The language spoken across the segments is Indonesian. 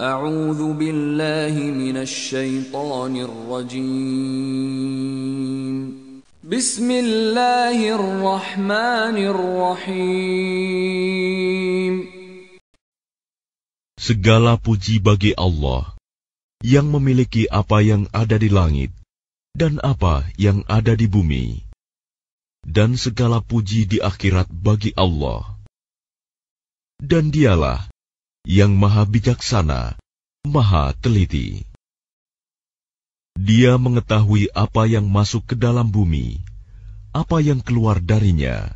أعوذ بالله من الشيطان الرجيم بسم الله الرحمن الرحيم Segala puji bagi Allah yang memiliki apa yang ada di langit dan apa yang ada di bumi dan segala puji di akhirat bagi Allah dan dialah yang maha bijaksana, maha teliti. Dia mengetahui apa yang masuk ke dalam bumi, apa yang keluar darinya,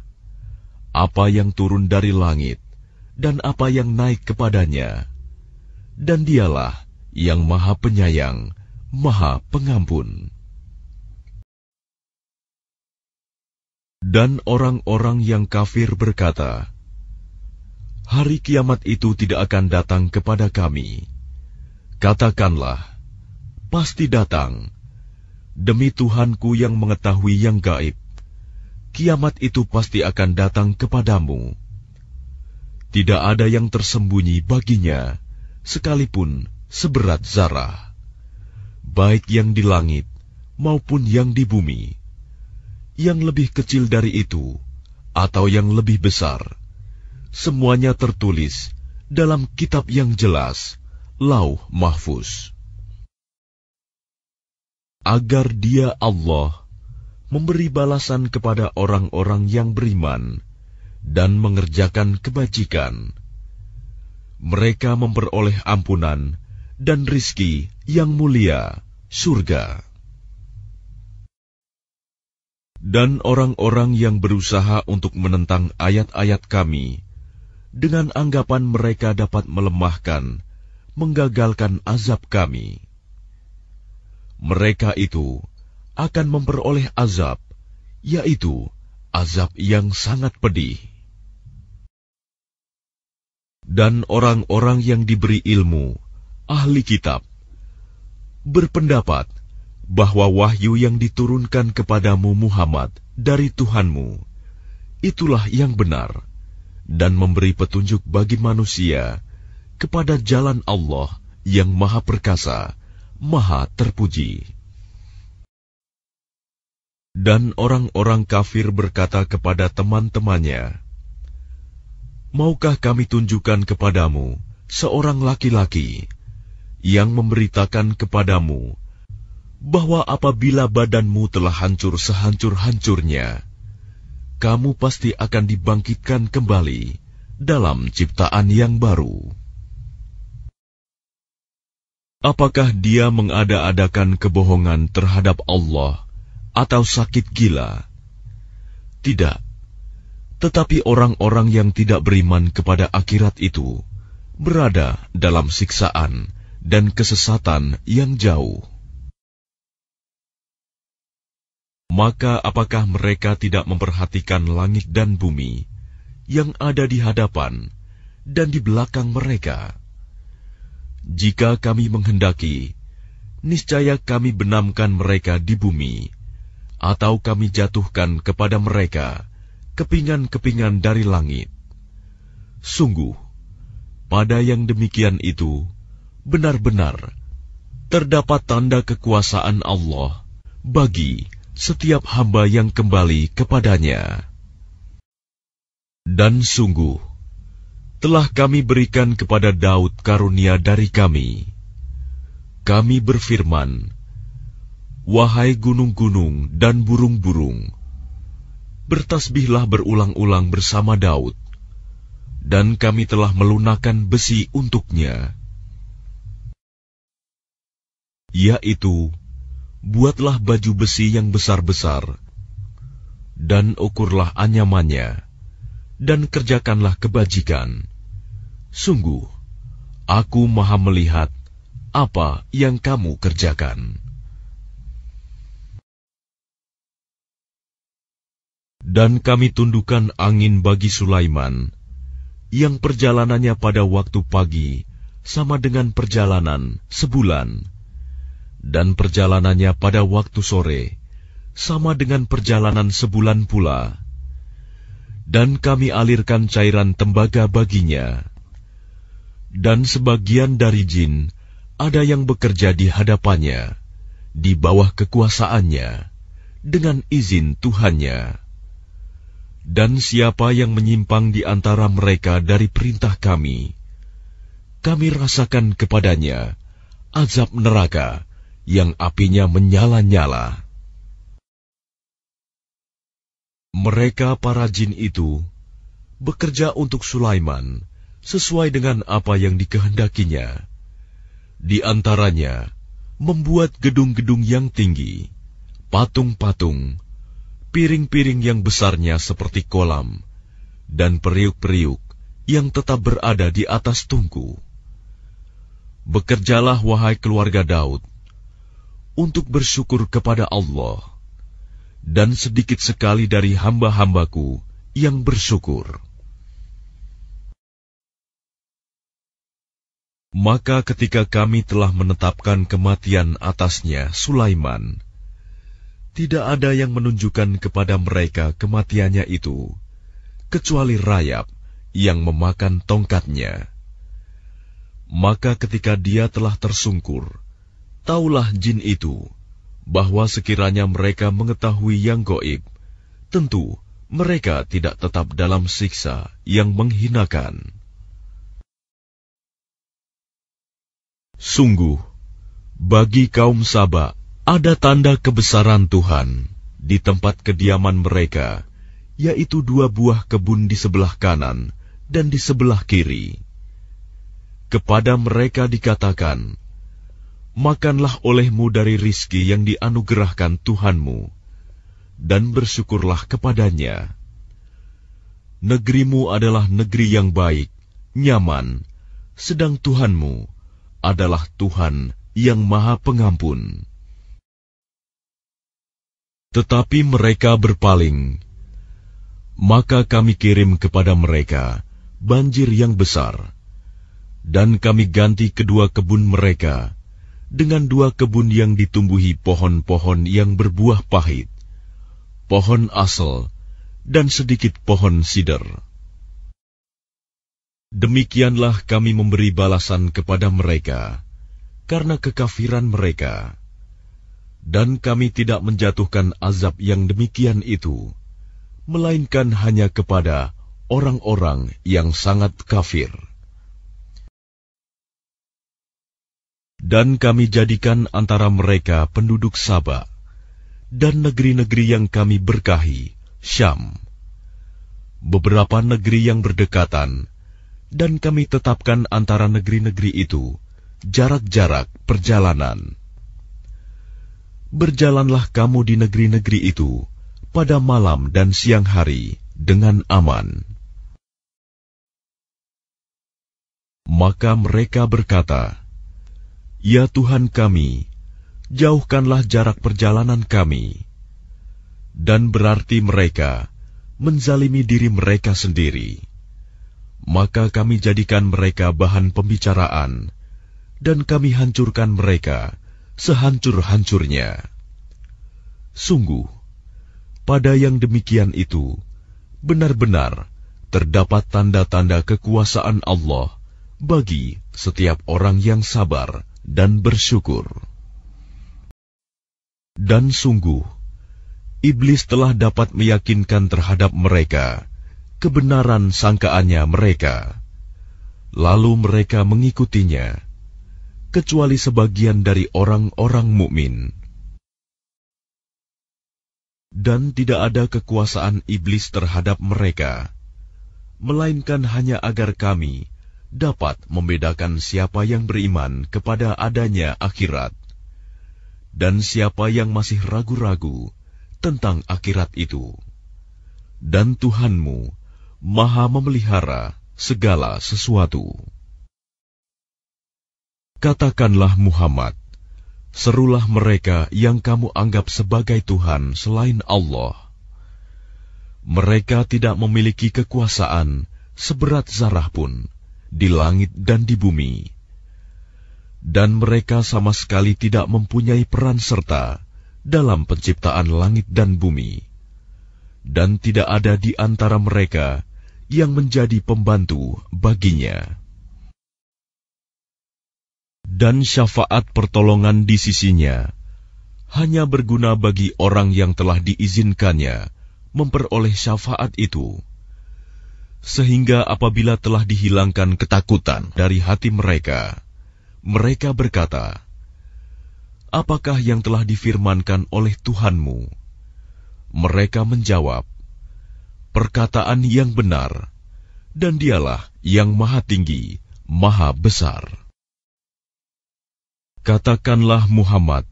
apa yang turun dari langit, dan apa yang naik kepadanya. Dan dialah yang maha penyayang, maha pengampun. Dan orang-orang yang kafir berkata, hari kiamat itu tidak akan datang kepada kami. Katakanlah, pasti datang. Demi Tuhanku yang mengetahui yang gaib, kiamat itu pasti akan datang kepadamu. Tidak ada yang tersembunyi baginya, sekalipun seberat zarah, baik yang di langit maupun yang di bumi, yang lebih kecil dari itu atau yang lebih besar semuanya tertulis dalam kitab yang jelas, Lauh Mahfuz. Agar dia Allah memberi balasan kepada orang-orang yang beriman dan mengerjakan kebajikan. Mereka memperoleh ampunan dan rizki yang mulia, surga. Dan orang-orang yang berusaha untuk menentang ayat-ayat kami, dengan anggapan mereka dapat melemahkan, menggagalkan azab kami. Mereka itu akan memperoleh azab, yaitu azab yang sangat pedih. Dan orang-orang yang diberi ilmu, ahli kitab, berpendapat bahwa wahyu yang diturunkan kepadamu Muhammad dari Tuhanmu, itulah yang benar dan memberi petunjuk bagi manusia kepada jalan Allah yang Maha Perkasa, Maha Terpuji. Dan orang-orang kafir berkata kepada teman-temannya, "Maukah kami tunjukkan kepadamu seorang laki-laki yang memberitakan kepadamu bahwa apabila badanmu telah hancur sehancur-hancurnya?" kamu pasti akan dibangkitkan kembali dalam ciptaan yang baru. Apakah dia mengada-adakan kebohongan terhadap Allah atau sakit gila? Tidak. Tetapi orang-orang yang tidak beriman kepada akhirat itu berada dalam siksaan dan kesesatan yang jauh. maka apakah mereka tidak memperhatikan langit dan bumi yang ada di hadapan dan di belakang mereka? Jika kami menghendaki, niscaya kami benamkan mereka di bumi, atau kami jatuhkan kepada mereka kepingan-kepingan dari langit. Sungguh, pada yang demikian itu benar-benar terdapat tanda kekuasaan Allah bagi setiap hamba yang kembali kepadanya. Dan sungguh, telah kami berikan kepada Daud karunia dari kami. Kami berfirman, Wahai gunung-gunung dan burung-burung, bertasbihlah berulang-ulang bersama Daud, dan kami telah melunakkan besi untuknya, yaitu buatlah baju besi yang besar-besar, dan ukurlah anyamannya, dan kerjakanlah kebajikan. Sungguh, aku maha melihat apa yang kamu kerjakan. Dan kami tundukkan angin bagi Sulaiman, yang perjalanannya pada waktu pagi sama dengan perjalanan sebulan dan perjalanannya pada waktu sore sama dengan perjalanan sebulan pula, dan kami alirkan cairan tembaga baginya, dan sebagian dari jin ada yang bekerja di hadapannya, di bawah kekuasaannya, dengan izin Tuhannya. Dan siapa yang menyimpang di antara mereka dari perintah kami, kami rasakan kepadanya azab neraka yang apinya menyala-nyala. Mereka para jin itu bekerja untuk Sulaiman sesuai dengan apa yang dikehendakinya. Di antaranya, membuat gedung-gedung yang tinggi, patung-patung, piring-piring yang besarnya seperti kolam, dan periuk-periuk yang tetap berada di atas tungku. Bekerjalah wahai keluarga Daud untuk bersyukur kepada Allah, dan sedikit sekali dari hamba-hambaku yang bersyukur. Maka ketika kami telah menetapkan kematian atasnya Sulaiman, tidak ada yang menunjukkan kepada mereka kematiannya itu, kecuali rayap yang memakan tongkatnya. Maka ketika dia telah tersungkur, Taulah jin itu bahwa sekiranya mereka mengetahui yang goib, tentu mereka tidak tetap dalam siksa yang menghinakan. Sungguh, bagi kaum Sabak ada tanda kebesaran Tuhan di tempat kediaman mereka, yaitu dua buah kebun di sebelah kanan dan di sebelah kiri. Kepada mereka dikatakan, makanlah olehmu dari rizki yang dianugerahkan Tuhanmu, dan bersyukurlah kepadanya. Negerimu adalah negeri yang baik, nyaman, sedang Tuhanmu adalah Tuhan yang Maha Pengampun. Tetapi mereka berpaling, maka kami kirim kepada mereka banjir yang besar, dan kami ganti kedua kebun mereka dengan dua kebun yang ditumbuhi pohon-pohon yang berbuah pahit, pohon asal, dan sedikit pohon sider. Demikianlah kami memberi balasan kepada mereka karena kekafiran mereka, dan kami tidak menjatuhkan azab yang demikian itu, melainkan hanya kepada orang-orang yang sangat kafir. Dan kami jadikan antara mereka penduduk Sabah dan negeri-negeri yang kami berkahi, Syam. Beberapa negeri yang berdekatan, dan kami tetapkan antara negeri-negeri itu jarak-jarak perjalanan. Berjalanlah kamu di negeri-negeri itu pada malam dan siang hari dengan aman. Maka mereka berkata, Ya Tuhan kami, jauhkanlah jarak perjalanan kami. Dan berarti mereka menzalimi diri mereka sendiri. Maka kami jadikan mereka bahan pembicaraan, dan kami hancurkan mereka sehancur-hancurnya. Sungguh, pada yang demikian itu, benar-benar terdapat tanda-tanda kekuasaan Allah bagi setiap orang yang sabar dan bersyukur. Dan sungguh, iblis telah dapat meyakinkan terhadap mereka kebenaran sangkaannya mereka, lalu mereka mengikutinya, kecuali sebagian dari orang-orang mukmin. Dan tidak ada kekuasaan iblis terhadap mereka, melainkan hanya agar kami dapat membedakan siapa yang beriman kepada adanya akhirat dan siapa yang masih ragu-ragu tentang akhirat itu. Dan Tuhanmu maha memelihara segala sesuatu. Katakanlah Muhammad, serulah mereka yang kamu anggap sebagai Tuhan selain Allah. Mereka tidak memiliki kekuasaan seberat zarah pun di langit dan di bumi, dan mereka sama sekali tidak mempunyai peran serta dalam penciptaan langit dan bumi, dan tidak ada di antara mereka yang menjadi pembantu baginya. Dan syafaat pertolongan di sisinya hanya berguna bagi orang yang telah diizinkannya memperoleh syafaat itu sehingga apabila telah dihilangkan ketakutan dari hati mereka, mereka berkata, "Apakah yang telah difirmankan oleh Tuhanmu?" Mereka menjawab, "Perkataan yang benar, dan Dialah yang Maha Tinggi, Maha Besar." Katakanlah Muhammad,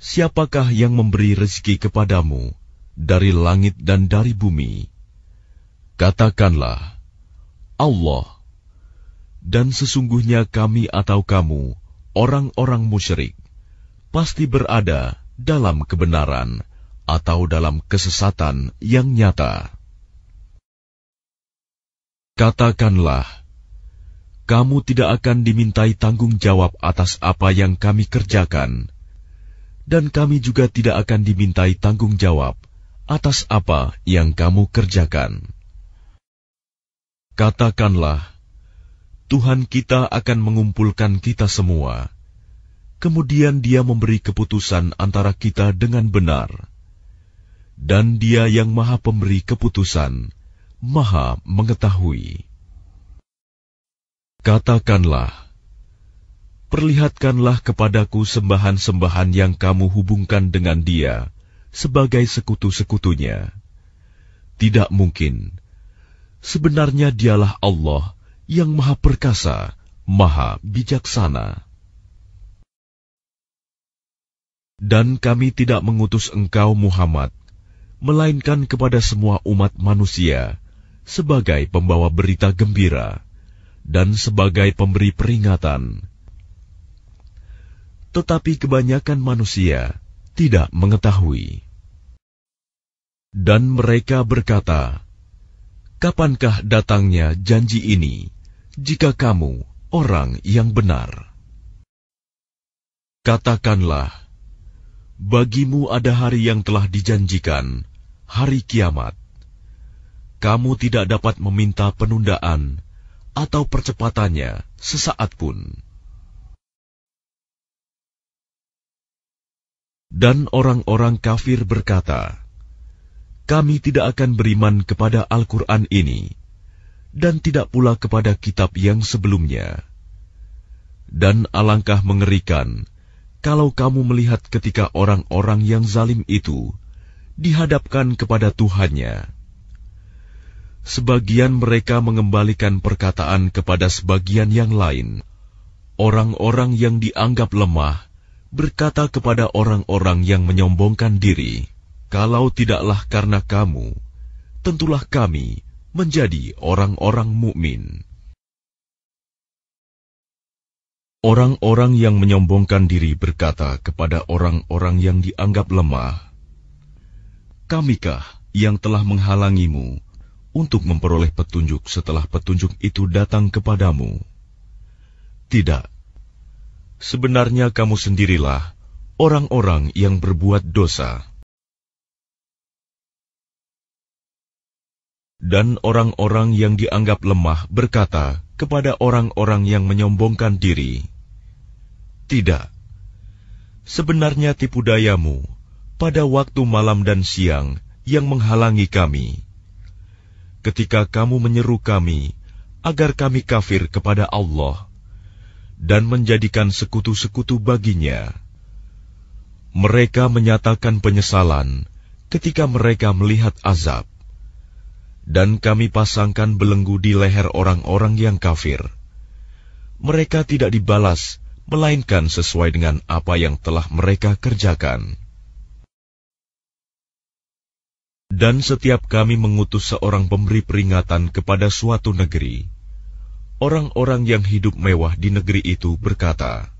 "Siapakah yang memberi rezeki kepadamu dari langit dan dari bumi?" Katakanlah, Allah, dan sesungguhnya kami atau kamu, orang-orang musyrik, pasti berada dalam kebenaran atau dalam kesesatan yang nyata. Katakanlah, kamu tidak akan dimintai tanggung jawab atas apa yang kami kerjakan, dan kami juga tidak akan dimintai tanggung jawab atas apa yang kamu kerjakan. Katakanlah, Tuhan kita akan mengumpulkan kita semua. Kemudian Dia memberi keputusan antara kita dengan benar, dan Dia yang Maha Pemberi Keputusan, Maha Mengetahui. Katakanlah, "Perlihatkanlah kepadaku sembahan-sembahan yang kamu hubungkan dengan Dia sebagai sekutu-sekutunya." Tidak mungkin Sebenarnya dialah Allah yang maha perkasa, maha bijaksana. Dan kami tidak mengutus engkau Muhammad, melainkan kepada semua umat manusia, sebagai pembawa berita gembira, dan sebagai pemberi peringatan. Tetapi kebanyakan manusia tidak mengetahui. Dan mereka berkata, Kapankah datangnya janji ini? Jika kamu orang yang benar, katakanlah: "Bagimu ada hari yang telah dijanjikan, hari kiamat. Kamu tidak dapat meminta penundaan atau percepatannya sesaat pun." Dan orang-orang kafir berkata, kami tidak akan beriman kepada Al-Quran ini, dan tidak pula kepada kitab yang sebelumnya. Dan alangkah mengerikan kalau kamu melihat ketika orang-orang yang zalim itu dihadapkan kepada Tuhannya. Sebagian mereka mengembalikan perkataan kepada sebagian yang lain. Orang-orang yang dianggap lemah berkata kepada orang-orang yang menyombongkan diri, kalau tidaklah karena kamu, tentulah kami menjadi orang-orang mukmin. Orang-orang yang menyombongkan diri berkata kepada orang-orang yang dianggap lemah, "Kamikah yang telah menghalangimu untuk memperoleh petunjuk setelah petunjuk itu datang kepadamu?" Tidak, sebenarnya kamu sendirilah orang-orang yang berbuat dosa. Dan orang-orang yang dianggap lemah berkata kepada orang-orang yang menyombongkan diri, "Tidak, sebenarnya tipu dayamu pada waktu malam dan siang yang menghalangi kami. Ketika kamu menyeru kami agar kami kafir kepada Allah dan menjadikan sekutu-sekutu baginya, mereka menyatakan penyesalan ketika mereka melihat azab." dan kami pasangkan belenggu di leher orang-orang yang kafir. Mereka tidak dibalas, melainkan sesuai dengan apa yang telah mereka kerjakan. Dan setiap kami mengutus seorang pemberi peringatan kepada suatu negeri, orang-orang yang hidup mewah di negeri itu berkata,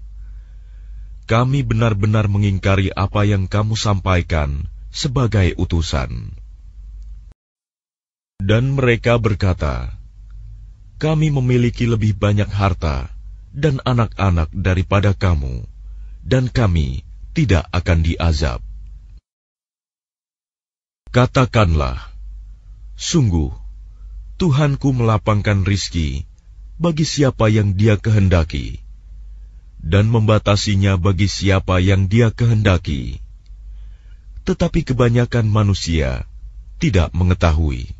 "Kami benar-benar mengingkari apa yang kamu sampaikan sebagai utusan." Dan mereka berkata, "Kami memiliki lebih banyak harta dan anak-anak daripada kamu, dan kami tidak akan diazab." Katakanlah, "Sungguh, Tuhanku melapangkan rizki bagi siapa yang Dia kehendaki, dan membatasinya bagi siapa yang Dia kehendaki." Tetapi kebanyakan manusia tidak mengetahui.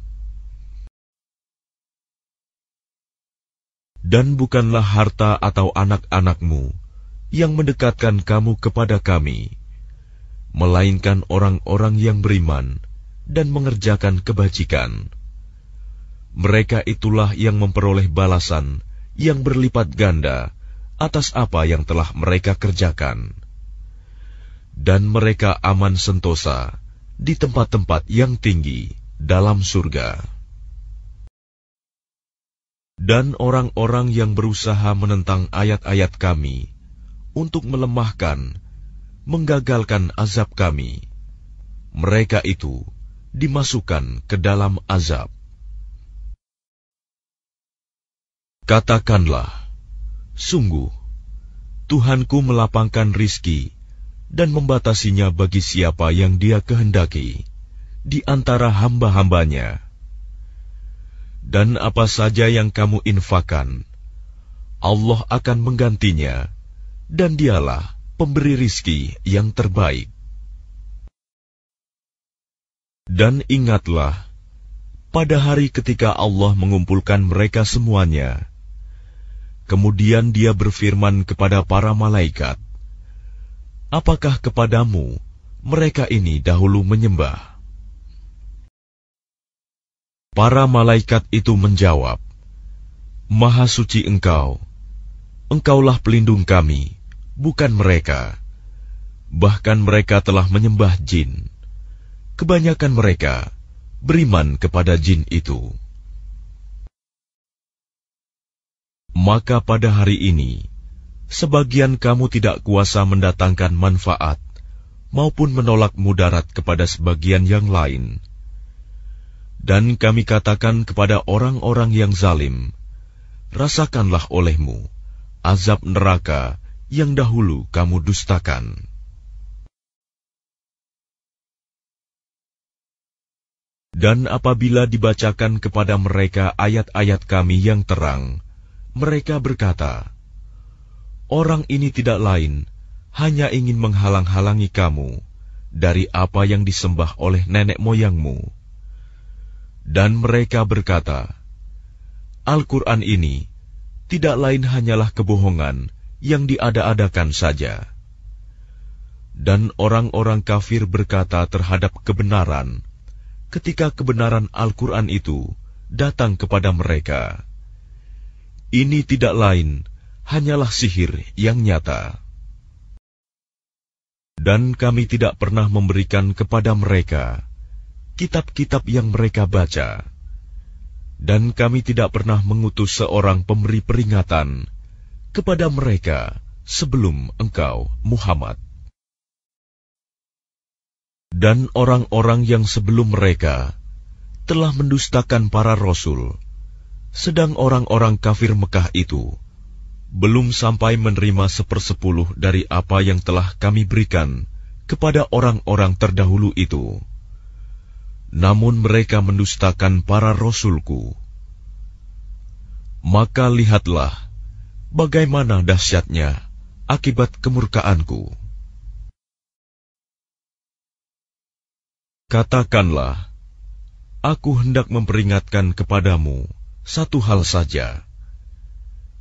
dan bukanlah harta atau anak-anakmu yang mendekatkan kamu kepada kami, melainkan orang-orang yang beriman dan mengerjakan kebajikan. Mereka itulah yang memperoleh balasan yang berlipat ganda atas apa yang telah mereka kerjakan. Dan mereka aman sentosa di tempat-tempat yang tinggi dalam surga dan orang-orang yang berusaha menentang ayat-ayat Kami untuk melemahkan, menggagalkan azab Kami. Mereka itu dimasukkan ke dalam azab. Katakanlah, sungguh Tuhanku melapangkan rizki dan membatasinya bagi siapa yang Dia kehendaki di antara hamba-hambanya dan apa saja yang kamu infakan, Allah akan menggantinya, dan dialah pemberi rizki yang terbaik. Dan ingatlah, pada hari ketika Allah mengumpulkan mereka semuanya, kemudian dia berfirman kepada para malaikat, Apakah kepadamu mereka ini dahulu menyembah? Para malaikat itu menjawab, Maha suci engkau, engkaulah pelindung kami, bukan mereka. Bahkan mereka telah menyembah jin. Kebanyakan mereka beriman kepada jin itu. Maka pada hari ini, sebagian kamu tidak kuasa mendatangkan manfaat maupun menolak mudarat kepada sebagian yang lain, dan kami katakan kepada orang-orang yang zalim, Rasakanlah olehmu azab neraka yang dahulu kamu dustakan. Dan apabila dibacakan kepada mereka ayat-ayat kami yang terang, mereka berkata, Orang ini tidak lain, hanya ingin menghalang-halangi kamu dari apa yang disembah oleh nenek moyangmu dan mereka berkata, Al-Quran ini tidak lain hanyalah kebohongan yang diada-adakan saja. Dan orang-orang kafir berkata terhadap kebenaran, ketika kebenaran Al-Quran itu datang kepada mereka. Ini tidak lain, hanyalah sihir yang nyata. Dan kami tidak pernah memberikan kepada mereka kitab-kitab yang mereka baca, dan kami tidak pernah mengutus seorang pemberi peringatan kepada mereka sebelum engkau, Muhammad. Dan orang-orang yang sebelum mereka telah mendustakan para rasul, sedang orang-orang kafir Mekah itu belum sampai menerima sepersepuluh dari apa yang telah kami berikan kepada orang-orang terdahulu itu namun mereka mendustakan para rasulku. Maka lihatlah bagaimana dahsyatnya akibat kemurkaanku. Katakanlah, aku hendak memperingatkan kepadamu satu hal saja,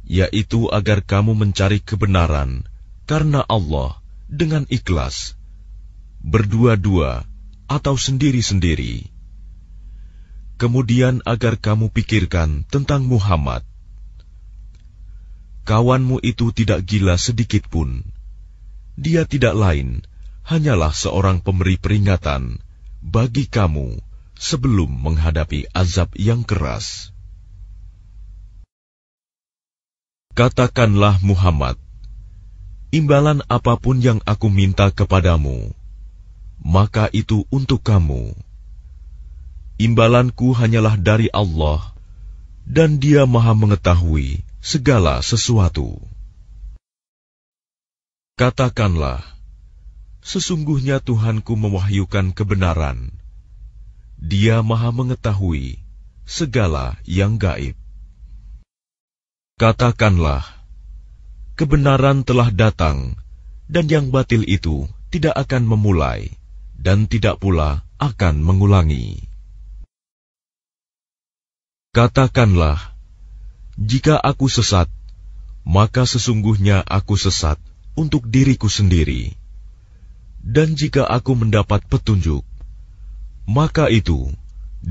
yaitu agar kamu mencari kebenaran karena Allah dengan ikhlas, berdua-dua, atau sendiri-sendiri. Kemudian agar kamu pikirkan tentang Muhammad. Kawanmu itu tidak gila sedikit pun. Dia tidak lain, hanyalah seorang pemberi peringatan bagi kamu sebelum menghadapi azab yang keras. Katakanlah Muhammad, imbalan apapun yang aku minta kepadamu, maka itu untuk kamu. Imbalanku hanyalah dari Allah, dan Dia Maha Mengetahui segala sesuatu. Katakanlah, sesungguhnya Tuhanku mewahyukan kebenaran. Dia Maha Mengetahui segala yang gaib. Katakanlah, kebenaran telah datang, dan yang batil itu tidak akan memulai dan tidak pula akan mengulangi. Katakanlah, jika aku sesat, maka sesungguhnya aku sesat untuk diriku sendiri. Dan jika aku mendapat petunjuk, maka itu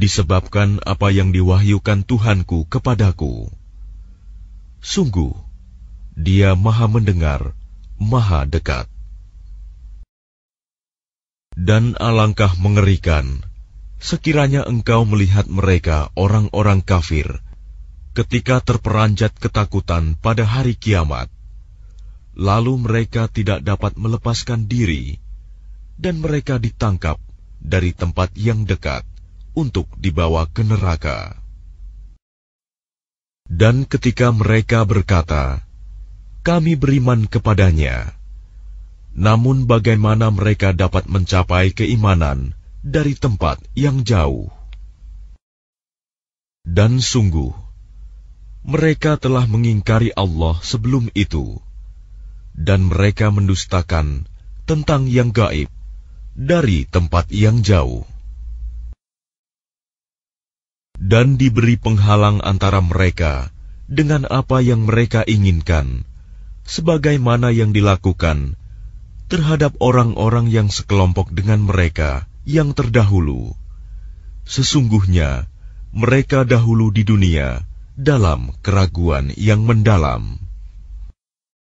disebabkan apa yang diwahyukan Tuhanku kepadaku. Sungguh, Dia Maha Mendengar, Maha Dekat. Dan alangkah mengerikan sekiranya engkau melihat mereka, orang-orang kafir, ketika terperanjat ketakutan pada hari kiamat, lalu mereka tidak dapat melepaskan diri, dan mereka ditangkap dari tempat yang dekat untuk dibawa ke neraka. Dan ketika mereka berkata, "Kami beriman kepadanya." Namun, bagaimana mereka dapat mencapai keimanan dari tempat yang jauh? Dan sungguh, mereka telah mengingkari Allah sebelum itu, dan mereka mendustakan tentang yang gaib dari tempat yang jauh, dan diberi penghalang antara mereka dengan apa yang mereka inginkan, sebagaimana yang dilakukan terhadap orang-orang yang sekelompok dengan mereka yang terdahulu. Sesungguhnya mereka dahulu di dunia dalam keraguan yang mendalam.